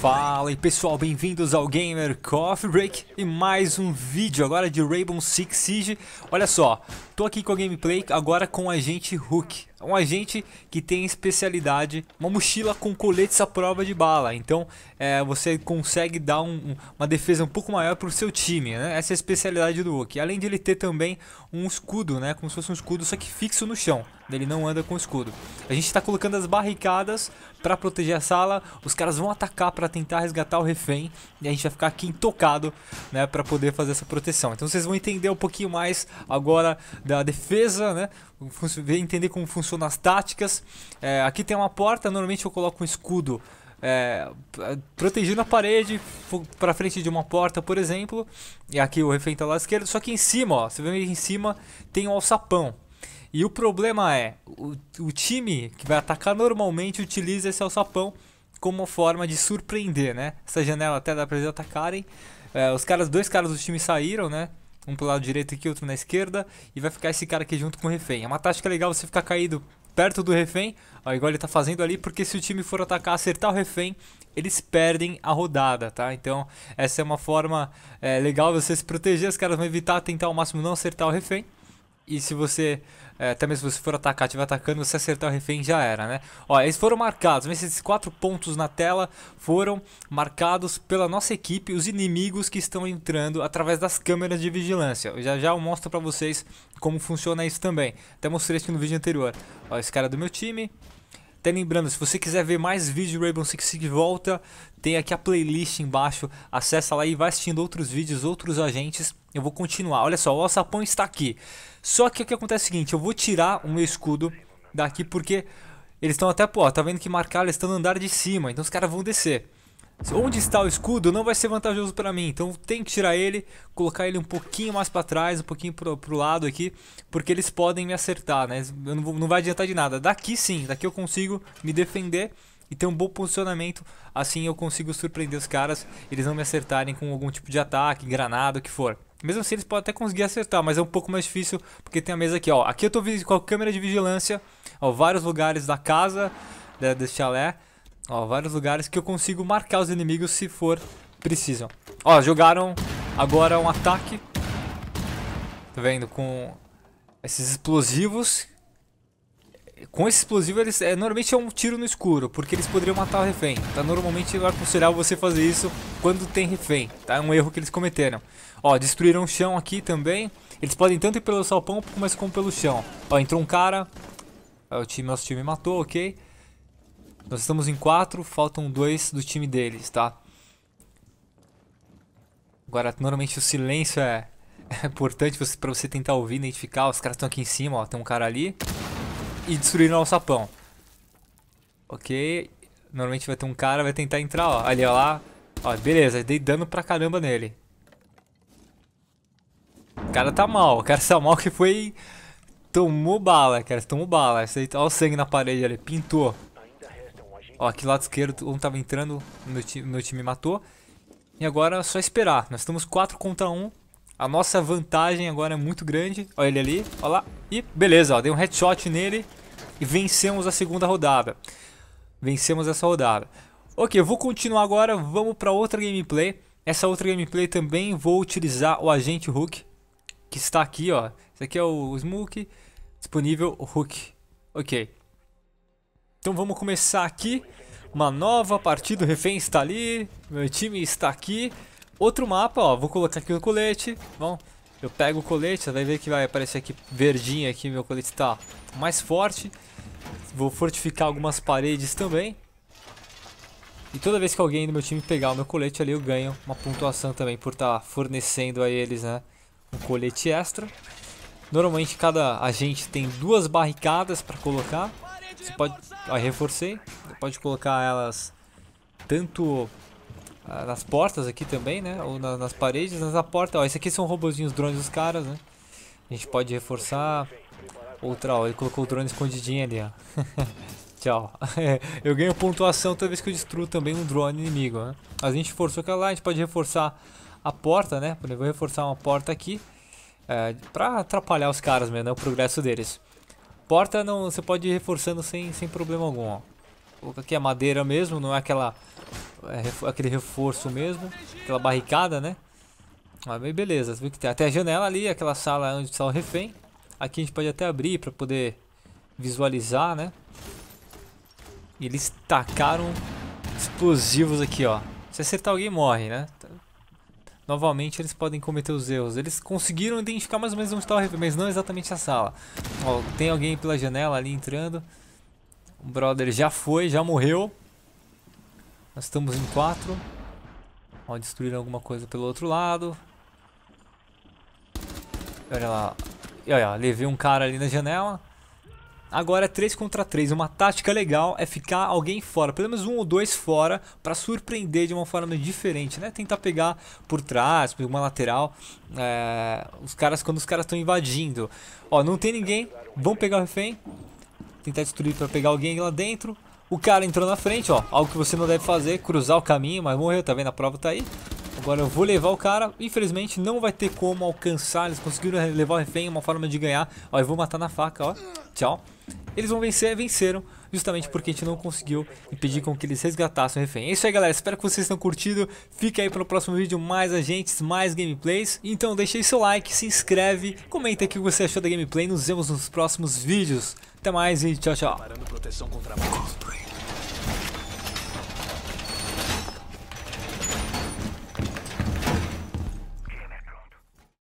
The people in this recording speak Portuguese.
Fala e pessoal, bem-vindos ao Gamer Coffee Break e mais um vídeo agora de Rainbow Six Siege. Olha só, tô aqui com a gameplay agora com o agente Hook, um agente que tem especialidade, uma mochila com coletes à prova de bala. Então é, você consegue dar um, uma defesa um pouco maior para o seu time, né? Essa é a especialidade do Hook. Além de ele ter também um escudo, né? Como se fosse um escudo, só que fixo no chão. Ele não anda com escudo. A gente está colocando as barricadas para proteger a sala. Os caras vão atacar para tentar resgatar o refém. E a gente vai ficar aqui intocado, né? Para poder fazer essa proteção. Então vocês vão entender um pouquinho mais agora da defesa, né? Entender como funcionam as táticas. É, aqui tem uma porta. Normalmente eu coloco um escudo é, protegendo a parede para frente de uma porta, por exemplo. E aqui o refém tá lá à esquerda. Só que em cima, ó, você vê em cima tem um alçapão. E o problema é, o, o time que vai atacar normalmente utiliza esse alçapão como forma de surpreender, né? Essa janela até dá pra eles atacarem. É, os caras, dois caras do time saíram, né? Um pro lado direito aqui, outro na esquerda. E vai ficar esse cara aqui junto com o refém. É uma tática legal você ficar caído perto do refém, ó, igual ele tá fazendo ali, porque se o time for atacar, acertar o refém, eles perdem a rodada, tá? Então, essa é uma forma é, legal você se proteger, os caras vão evitar tentar ao máximo não acertar o refém. E se você, é, até mesmo se você for atacar, estiver atacando, você acertar o refém já era, né? Ó, eles foram marcados, esses quatro pontos na tela foram marcados pela nossa equipe, os inimigos que estão entrando através das câmeras de vigilância. Eu já já eu mostro pra vocês como funciona isso também. Até mostrei isso no vídeo anterior. Ó, esse cara é do meu time, até lembrando, se você quiser ver mais vídeos do Rainbow Six Siege Volta, tem aqui a playlist embaixo. Acessa lá e vai assistindo outros vídeos, outros agentes. Eu vou continuar. Olha só, o alçapão está aqui. Só que o que acontece é o seguinte, eu vou tirar o meu escudo daqui porque eles estão até, pô, tá vendo que marcaram, eles estão no andar de cima, então os caras vão descer. Onde está o escudo não vai ser vantajoso para mim, então tem que tirar ele, colocar ele um pouquinho mais para trás, um pouquinho pro, pro lado aqui, porque eles podem me acertar, né? Não, não vai adiantar de nada. Daqui sim, daqui eu consigo me defender e ter um bom posicionamento, assim eu consigo surpreender os caras, eles não me acertarem com algum tipo de ataque, granada, o que for. Mesmo assim eles podem até conseguir acertar, mas é um pouco mais difícil, porque tem a mesa aqui, ó. Aqui eu estou com a câmera de vigilância, ó, vários lugares da casa, da, desse chalé, Ó, vários lugares que eu consigo marcar os inimigos se for preciso Ó, jogaram agora um ataque. Tá vendo? Com esses explosivos. Com esse explosivo, eles, é, normalmente é um tiro no escuro, porque eles poderiam matar o refém. Tá? Normalmente é aconselhável você fazer isso quando tem refém. Tá? É um erro que eles cometeram. Ó, destruíram o chão aqui também. Eles podem tanto ir pelo salpão, mas como pelo chão. Ó, entrou um cara. Ó, o time, nosso time matou, ok. Nós estamos em 4, faltam 2 do time deles, tá? Agora, normalmente o silêncio é, é importante você, pra você tentar ouvir, identificar. Os caras estão aqui em cima, ó. Tem um cara ali. E destruíram o alçapão. Ok. Normalmente vai ter um cara, vai tentar entrar, ó. Ali, ó lá. Ó, beleza. Dei dano pra caramba nele. O cara tá mal. O cara tá mal que foi... Tomou bala, cara. Tomou bala. Olha o sangue na parede ali. Pintou. Ó, aqui lado esquerdo, um tava entrando, meu time, meu time matou. E agora é só esperar. Nós estamos 4 contra 1. A nossa vantagem agora é muito grande. Olha ele ali, olha lá. E beleza, ó, dei um headshot nele e vencemos a segunda rodada. Vencemos essa rodada. Ok, eu vou continuar agora, vamos para outra gameplay. Essa outra gameplay também vou utilizar o agente Hook, que está aqui, ó. Esse aqui é o Smoke, disponível Hook. Ok. Então vamos começar aqui. Uma nova partida, o refém está ali, meu time está aqui. Outro mapa, ó, vou colocar aqui o colete. Bom, eu pego o colete, você vai ver que vai aparecer aqui verdinho aqui, meu colete está mais forte. Vou fortificar algumas paredes também. E toda vez que alguém do meu time pegar o meu colete ali, eu ganho uma pontuação também por estar tá fornecendo a eles, né, um colete extra. Normalmente cada agente tem duas barricadas para colocar. Você pode. Ó, reforcei. Você pode colocar elas tanto ah, nas portas aqui também, né? Ou na, nas paredes, nas porta. Ó, esse aqui são robozinhos drones dos caras, né? A gente pode reforçar. Outra, ó, ele colocou o drone escondidinho ali, ó. Tchau. eu ganho pontuação toda vez que eu destruo também um drone inimigo, né? A gente forçou aquela é lá, a gente pode reforçar a porta, né? vou reforçar uma porta aqui. É, pra atrapalhar os caras mesmo, né? O progresso deles. Porta não, você pode ir reforçando sem, sem problema algum, ó. Coloca aqui a madeira mesmo, não é aquela é, aquele reforço mesmo, aquela barricada, né? Ah, mas bem beleza, viu que tem até a janela ali, aquela sala é onde está o refém. Aqui a gente pode até abrir para poder visualizar, né? E eles tacaram explosivos aqui, ó. Se acertar alguém morre, né? novamente eles podem cometer os erros. Eles conseguiram identificar mais ou menos onde está o refém, mas não exatamente a sala. Ó, tem alguém pela janela ali entrando. O brother já foi, já morreu. Nós estamos em quatro. Ó, destruíram alguma coisa pelo outro lado. Olha lá. E olha, levei um cara ali na janela. Agora é 3 contra 3. Uma tática legal é ficar alguém fora, pelo menos um ou dois fora, para surpreender de uma forma diferente, né? Tentar pegar por trás, por uma lateral, é, os caras quando os caras estão invadindo. Ó, não tem ninguém, vão pegar o refém, tentar destruir para pegar alguém lá dentro. O cara entrou na frente, ó, algo que você não deve fazer, cruzar o caminho, mas morreu, tá vendo? A prova tá aí. Agora eu vou levar o cara. Infelizmente não vai ter como alcançar. Eles conseguiram levar o refém. Uma forma de ganhar. Ó, eu vou matar na faca, ó. Tchau. Eles vão vencer, venceram, justamente porque a gente não conseguiu impedir com que eles resgatassem o refém. É isso aí, galera. Espero que vocês tenham curtido. Fica aí para o próximo vídeo, mais agentes, mais gameplays. Então, deixe seu like, se inscreve, comenta aqui o que você achou da gameplay. Nos vemos nos próximos vídeos. Até mais e tchau, tchau.